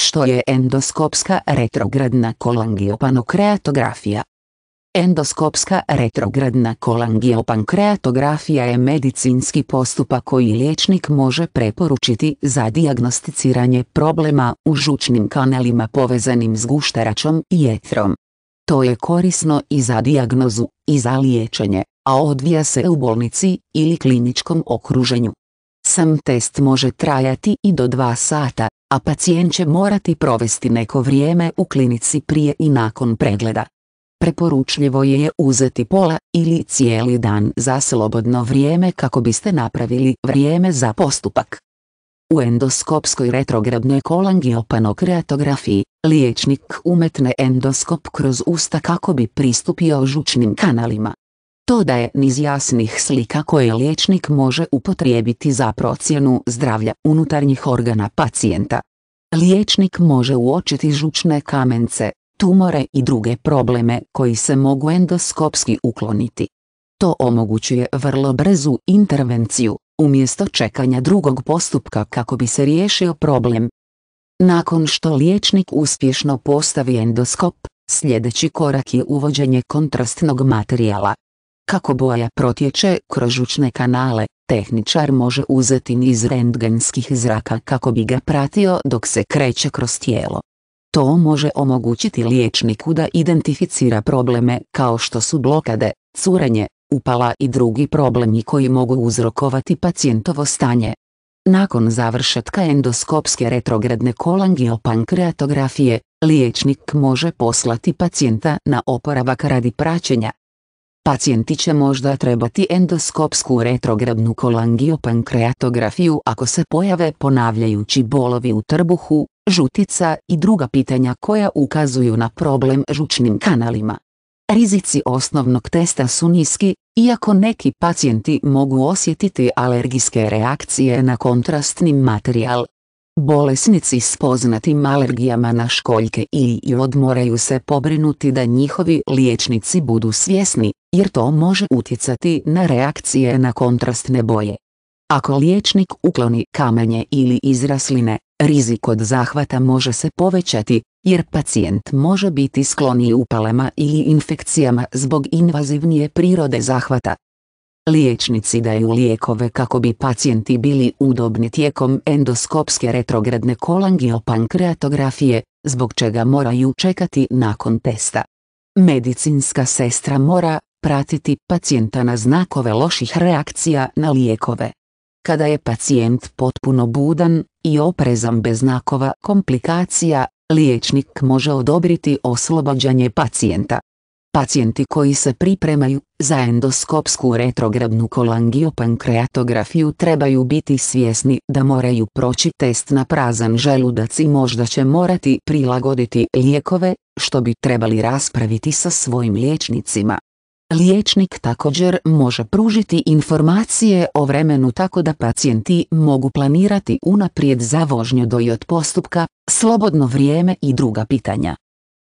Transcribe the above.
što je endoskopska retrogradna kolangiopanokreatografija. Endoskopska retrogradna kolangiopankreatografija je medicinski postupak koji liječnik može preporučiti za dijagnosticiranje problema u žučnim kanalima povezanim s gušteračom i jetrom. To je korisno i za dijagnozu i za liječenje, a odvija se u bolnici ili kliničkom okruženju. Sam test može trajati i do 2 sata, a pacijent će morati provesti neko vrijeme u klinici prije i nakon pregleda. Preporučljivo je uzeti pola ili cijeli dan za slobodno vrijeme kako biste napravili vrijeme za postupak. U endoskopskoj retrogradnoj kolangiopanokreatografiji, liječnik umetne endoskop kroz usta kako bi pristupio žučnim kanalima, to daje niz jasnih slika koje liječnik može upotrijebiti za procjenu zdravlja unutarnjih organa pacijenta. Liječnik može uočiti žučne kamence, tumore i druge probleme koji se mogu endoskopski ukloniti. To omogućuje vrlo brzu intervenciju, umjesto čekanja drugog postupka kako bi se riješio problem. Nakon što liječnik uspješno postavi endoskop, sljedeći korak je uvođenje kontrastnog materijala kako boja protječe kroz žučne kanale, tehničar može uzeti niz rendgenskih zraka kako bi ga pratio dok se kreće kroz tijelo. To može omogućiti liječniku da identificira probleme kao što su blokade, curenje, upala i drugi problemi koji mogu uzrokovati pacijentovo stanje. Nakon završetka endoskopske retrogradne kolangiopankreatografije, liječnik može poslati pacijenta na oporavak radi praćenja, Pacijenti će možda trebati endoskopsku retrogradnu kolangiopankreatografiju ako se pojave ponavljajući bolovi u trbuhu, žutica i druga pitanja koja ukazuju na problem žučnim kanalima. Rizici osnovnog testa su niski, iako neki pacijenti mogu osjetiti alergijske reakcije na kontrastni materijal. Bolesnici s poznatim alergijama na školjke i, i odmoraju se pobrinuti da njihovi liječnici budu svjesni jer to može utjecati na reakcije na kontrastne boje. Ako liječnik ukloni kamenje ili izrasline, rizik od zahvata može se povećati, jer pacijent može biti skloniji upalama ili infekcijama zbog invazivnije prirode zahvata. Liječnici daju lijekove kako bi pacijenti bili udobni tijekom endoskopske retrogradne kolangiopankreatografije, zbog čega moraju čekati nakon testa. Medicinska sestra mora Pratiti pacijenta na znakove loših reakcija na lijekove. Kada je pacijent potpuno budan i oprezan bez znakova komplikacija, liječnik može odobriti oslobađanje pacijenta. Pacijenti koji se pripremaju za endoskopsku retrogradnu kolangiopankreatografiju trebaju biti svjesni da moraju proći test na prazan želudac i možda će morati prilagoditi lijekove, što bi trebali raspraviti sa svojim liječnicima. Liječnik također može pružiti informacije o vremenu tako da pacijenti mogu planirati unaprijed za vožnju do i od postupka, slobodno vrijeme i druga pitanja.